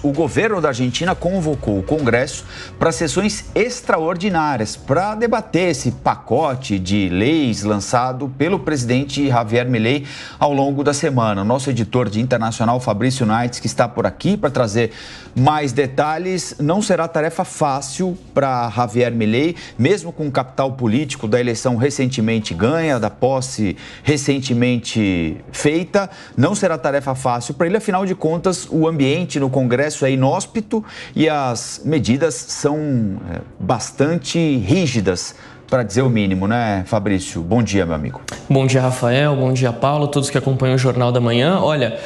O governo da Argentina convocou o Congresso para sessões extraordinárias para debater esse pacote de leis lançado pelo presidente Javier Milei ao longo da semana. Nosso editor de internacional Fabrício Knights, que está por aqui para trazer mais detalhes, não será tarefa fácil para Javier Milei, mesmo com o capital político da eleição recentemente ganha, da posse recentemente feita, não será tarefa fácil para ele, afinal de contas, o ambiente no Congresso é inóspito e as medidas são é, bastante rígidas para dizer o mínimo, né, Fabrício? Bom dia, meu amigo. Bom dia, Rafael. Bom dia, Paulo. Todos que acompanham o Jornal da Manhã. Olha,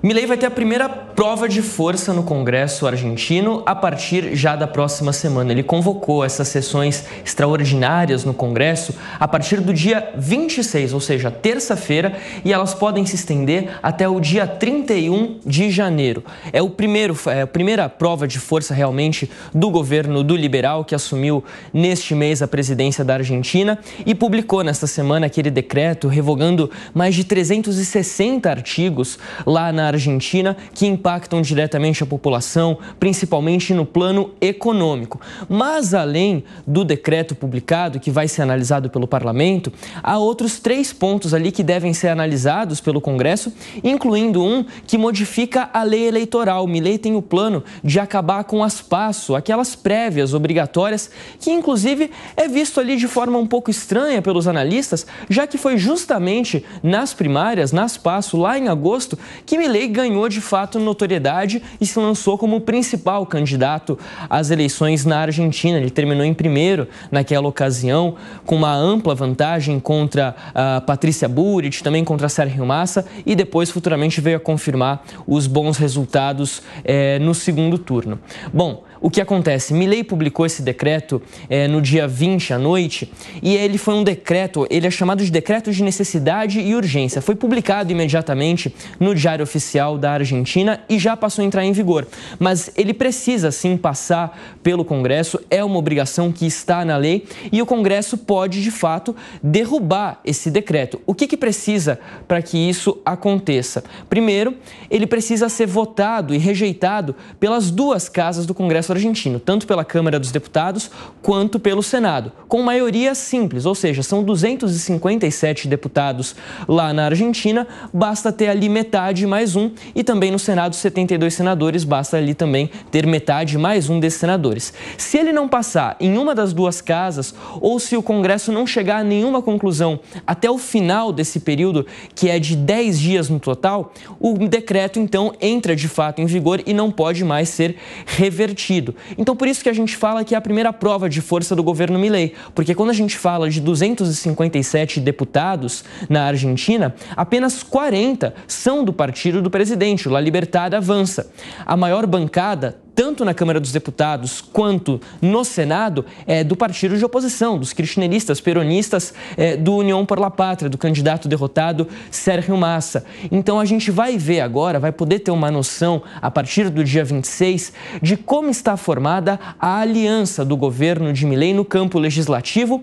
Milei vai ter a primeira prova de força no Congresso argentino a partir já da próxima semana. Ele convocou essas sessões extraordinárias no Congresso a partir do dia 26, ou seja, terça-feira, e elas podem se estender até o dia 31 de janeiro. É, o primeiro, é a primeira prova de força realmente do governo do liberal que assumiu neste mês a presidência da Argentina e publicou nesta semana aquele decreto revogando mais de 360 artigos lá na Argentina que impactam diretamente a população, principalmente no plano econômico. Mas, além do decreto publicado, que vai ser analisado pelo parlamento, há outros três pontos ali que devem ser analisados pelo Congresso, incluindo um que modifica a lei eleitoral. Milei tem o plano de acabar com as PASSO, aquelas prévias obrigatórias, que inclusive é visto ali de forma um pouco estranha pelos analistas, já que foi justamente nas primárias, nas PASSO, lá em agosto, que Milei ganhou de fato notoriedade e se lançou como o principal candidato às eleições na Argentina. Ele terminou em primeiro naquela ocasião, com uma ampla vantagem contra a ah, Patrícia Burit, também contra Sérgio Massa, e depois futuramente veio a confirmar os bons resultados eh, no segundo turno. Bom, o que acontece? Milley publicou esse decreto é, no dia 20 à noite e ele foi um decreto, ele é chamado de decreto de necessidade e urgência. Foi publicado imediatamente no Diário Oficial da Argentina e já passou a entrar em vigor. Mas ele precisa sim passar pelo Congresso, é uma obrigação que está na lei e o Congresso pode de fato derrubar esse decreto. O que, que precisa para que isso aconteça? Primeiro, ele precisa ser votado e rejeitado pelas duas casas do Congresso Congresso argentino, tanto pela Câmara dos Deputados quanto pelo Senado, com maioria simples, ou seja, são 257 deputados lá na Argentina, basta ter ali metade mais um, e também no Senado 72 senadores, basta ali também ter metade mais um desses senadores. Se ele não passar em uma das duas casas, ou se o Congresso não chegar a nenhuma conclusão até o final desse período, que é de 10 dias no total, o decreto então entra de fato em vigor e não pode mais ser revertido. Então por isso que a gente fala que é a primeira prova de força do governo Milei, porque quando a gente fala de 257 deputados na Argentina, apenas 40 são do partido do presidente, o La Libertad Avança. A maior bancada tanto na Câmara dos Deputados quanto no Senado, é do partido de oposição, dos kirchneristas, peronistas, é, do União por la Pátria, do candidato derrotado Sérgio Massa. Então a gente vai ver agora, vai poder ter uma noção, a partir do dia 26, de como está formada a aliança do governo de Milei no campo legislativo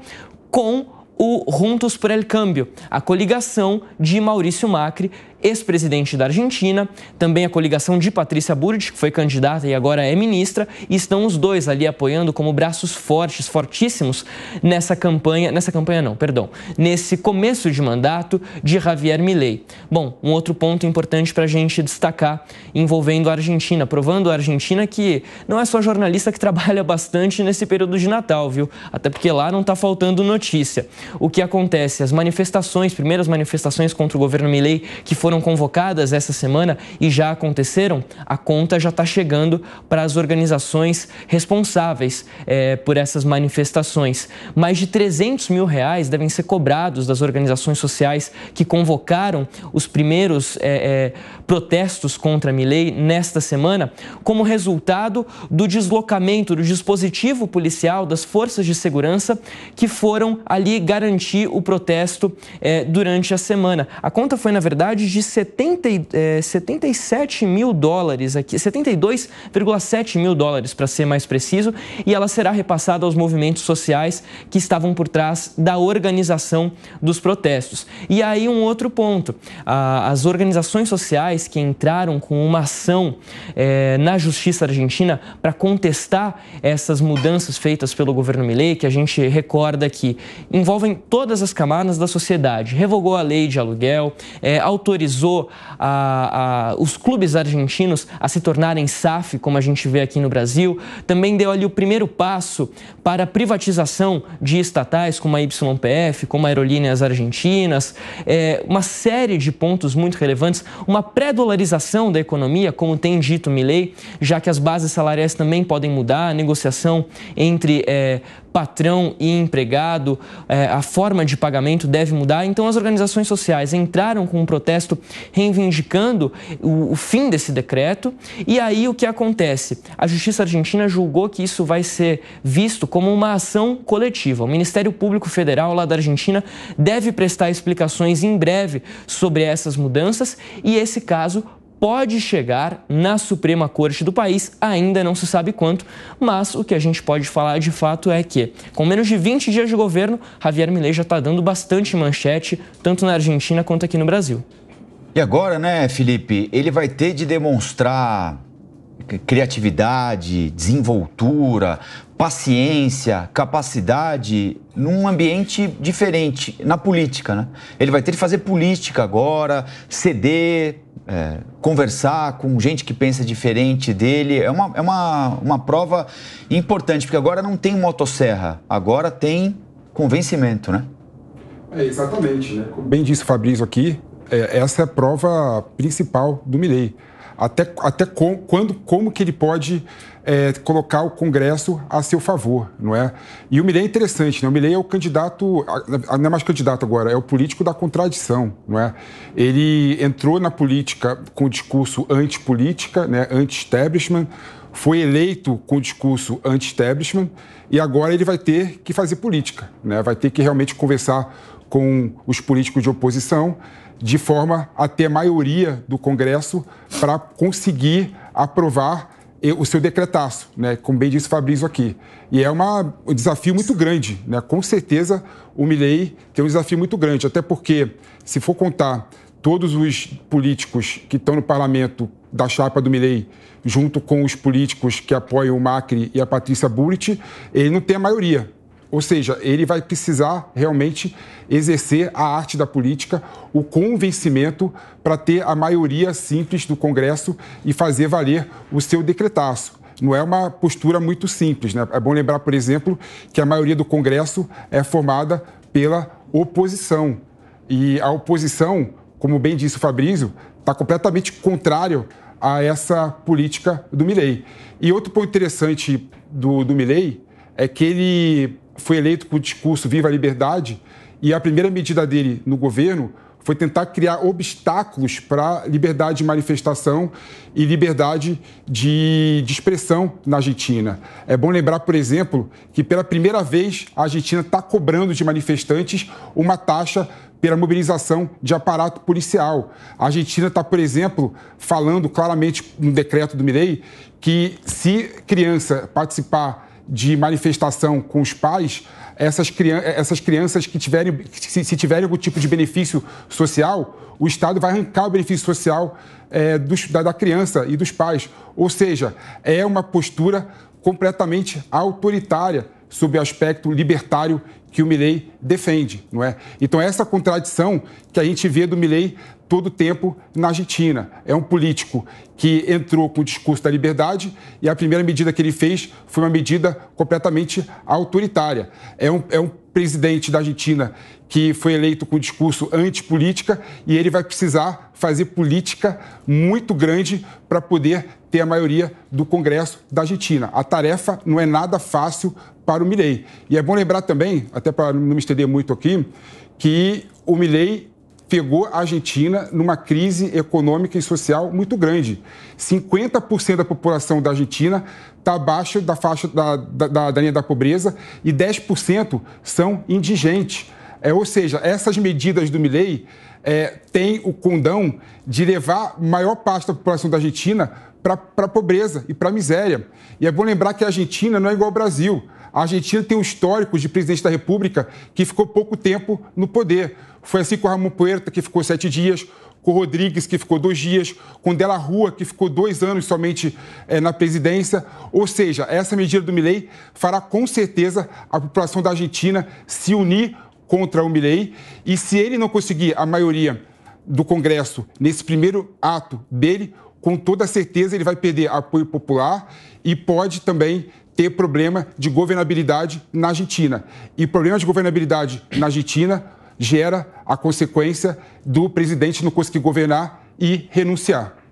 com o Juntos por El Câmbio, a coligação de Maurício Macri ex-presidente da Argentina, também a coligação de Patrícia Burdi, que foi candidata e agora é ministra, e estão os dois ali apoiando como braços fortes, fortíssimos nessa campanha, nessa campanha não, perdão, nesse começo de mandato de Javier Milei. Bom, um outro ponto importante para a gente destacar envolvendo a Argentina, provando a Argentina que não é só jornalista que trabalha bastante nesse período de Natal, viu? Até porque lá não está faltando notícia. O que acontece? As manifestações, primeiras manifestações contra o governo Milei que foram foram convocadas essa semana e já aconteceram, a conta já está chegando para as organizações responsáveis é, por essas manifestações. Mais de 300 mil reais devem ser cobrados das organizações sociais que convocaram os primeiros é, é, protestos contra a Milley nesta semana, como resultado do deslocamento do dispositivo policial das forças de segurança que foram ali garantir o protesto é, durante a semana. A conta foi, na verdade, de de 70, é, 77 mil dólares aqui, 72,7 mil dólares para ser mais preciso, e ela será repassada aos movimentos sociais que estavam por trás da organização dos protestos. E aí um outro ponto: a, as organizações sociais que entraram com uma ação é, na justiça argentina para contestar essas mudanças feitas pelo governo Milei, que a gente recorda que envolvem todas as camadas da sociedade, revogou a lei de aluguel, é, autorizou autorizou a, a, os clubes argentinos a se tornarem SAF, como a gente vê aqui no Brasil, também deu ali o primeiro passo para a privatização de estatais como a YPF, como a Aerolíneas Argentinas, é, uma série de pontos muito relevantes, uma pré-dolarização da economia, como tem dito Milley, já que as bases salariais também podem mudar, a negociação entre é, patrão e empregado, é, a forma de pagamento deve mudar. Então, as organizações sociais entraram com um protesto reivindicando o, o fim desse decreto. E aí o que acontece? A justiça argentina julgou que isso vai ser visto como uma ação coletiva. O Ministério Público Federal lá da Argentina deve prestar explicações em breve sobre essas mudanças e esse caso pode chegar na Suprema Corte do país, ainda não se sabe quanto, mas o que a gente pode falar de fato é que, com menos de 20 dias de governo, Javier Milei já está dando bastante manchete, tanto na Argentina quanto aqui no Brasil. E agora, né, Felipe, ele vai ter de demonstrar criatividade, desenvoltura, paciência, capacidade num ambiente diferente, na política. Né? Ele vai ter de fazer política agora, ceder, é, conversar com gente que pensa diferente dele. É, uma, é uma, uma prova importante, porque agora não tem motosserra, agora tem convencimento, né? É, exatamente, né? Como bem disse o Fabrício aqui, é, essa é a prova principal do Milley. Até, até com, quando, como que ele pode é, colocar o Congresso a seu favor, não é? E o Milley é interessante, né? O Milley é o candidato, não é mais candidato agora, é o político da contradição, não é? Ele entrou na política com o discurso antipolítica, né? anti-establishment, foi eleito com o discurso anti-establishment e agora ele vai ter que fazer política, né? Vai ter que realmente conversar com os políticos de oposição de forma a ter a maioria do Congresso para conseguir aprovar o seu decretaço, né? como bem disse o Fabrício aqui. E é uma, um desafio muito grande. Né? Com certeza, o Milley tem um desafio muito grande, até porque, se for contar todos os políticos que estão no parlamento da chapa do Milley, junto com os políticos que apoiam o Macri e a Patrícia Burrit, ele não tem a maioria. Ou seja, ele vai precisar realmente exercer a arte da política, o convencimento para ter a maioria simples do Congresso e fazer valer o seu decretaço não é uma postura muito simples. Né? É bom lembrar, por exemplo, que a maioria do Congresso é formada pela oposição. E a oposição, como bem disse o Fabrício, está completamente contrário a essa política do Milley. E outro ponto interessante do, do Milley é que ele foi eleito com o discurso Viva a Liberdade, e a primeira medida dele no governo foi tentar criar obstáculos para liberdade de manifestação e liberdade de, de, expressão na Argentina. É bom lembrar, por exemplo, que pela primeira vez a Argentina está cobrando de manifestantes uma taxa pela mobilização de aparato policial. A Argentina está, por exemplo, falando claramente no decreto do Mirei que se criança participar de manifestação com os pais, essas, crian essas crianças que tiverem, se, se, tiverem algum tipo de benefício social, o Estado vai arrancar o benefício social é, dos, da, da criança e dos pais. Ou seja, é uma postura completamente autoritária sob o aspecto libertário que o Milley defende, não é? Então essa contradição que a gente vê do Milley todo o tempo na Argentina. É um político que entrou com o discurso da liberdade e a primeira medida que ele fez foi uma medida completamente autoritária. É um, é um presidente da Argentina que foi eleito com o discurso antipolítica e ele vai precisar fazer política muito grande para poder ter a maioria do Congresso da Argentina. A tarefa não é nada fácil para o Milei. E é bom lembrar também, até para não me estender muito aqui, que o Milei pegou a Argentina numa crise econômica e social muito grande. 50% da população da Argentina está abaixo da faixa da, da, da linha da pobreza e 10% são indigentes. É, ou seja, essas medidas do Milei é, têm o condão de levar maior parte da população da Argentina para a pobreza e para a miséria. E é bom lembrar que a Argentina não é igual ao Brasil. A Argentina tem um histórico de presidente da República que ficou pouco tempo no poder. Foi assim com Ramon Puerta, que ficou sete dias, com Rodrigues, que ficou dois dias, com Della Rua, que ficou dois anos somente é, na presidência. Ou seja, essa medida do Milei fará com certeza a população da Argentina se unir contra o Milei. E se ele não conseguir a maioria do Congresso nesse primeiro ato dele, com toda certeza ele vai perder apoio popular e pode também ter problema de governabilidade na Argentina. E problema de governabilidade na Argentina gera a consequência do presidente não conseguir governar e renunciar.